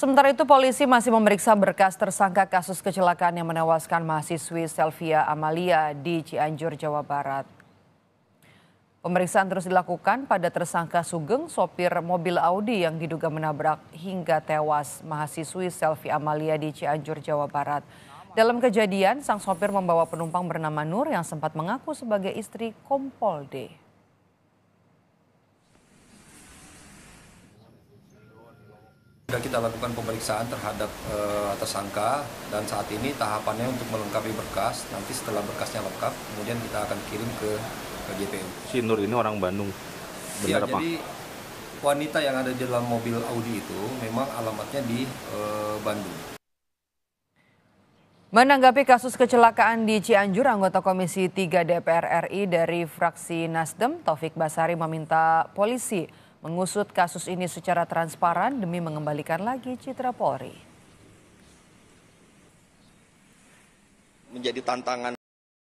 Sementara itu polisi masih memeriksa berkas tersangka kasus kecelakaan yang menewaskan mahasiswi Selvia Amalia di Cianjur, Jawa Barat. Pemeriksaan terus dilakukan pada tersangka Sugeng, sopir mobil Audi yang diduga menabrak hingga tewas mahasiswi Selvia Amalia di Cianjur, Jawa Barat. Dalam kejadian, sang sopir membawa penumpang bernama Nur yang sempat mengaku sebagai istri Kompol D. Sudah kita lakukan pemeriksaan terhadap e, tersangka dan saat ini tahapannya untuk melengkapi berkas. Nanti setelah berkasnya lengkap, kemudian kita akan kirim ke, ke JPU. Si Nur ini orang Bandung, benar ya, apa? Jadi wanita yang ada di dalam mobil Audi itu memang alamatnya di e, Bandung. Menanggapi kasus kecelakaan di Cianjur, anggota Komisi 3 DPR RI dari fraksi Nasdem, Taufik Basari meminta polisi mengusut kasus ini secara transparan demi mengembalikan lagi citra Polri. Menjadi tantangan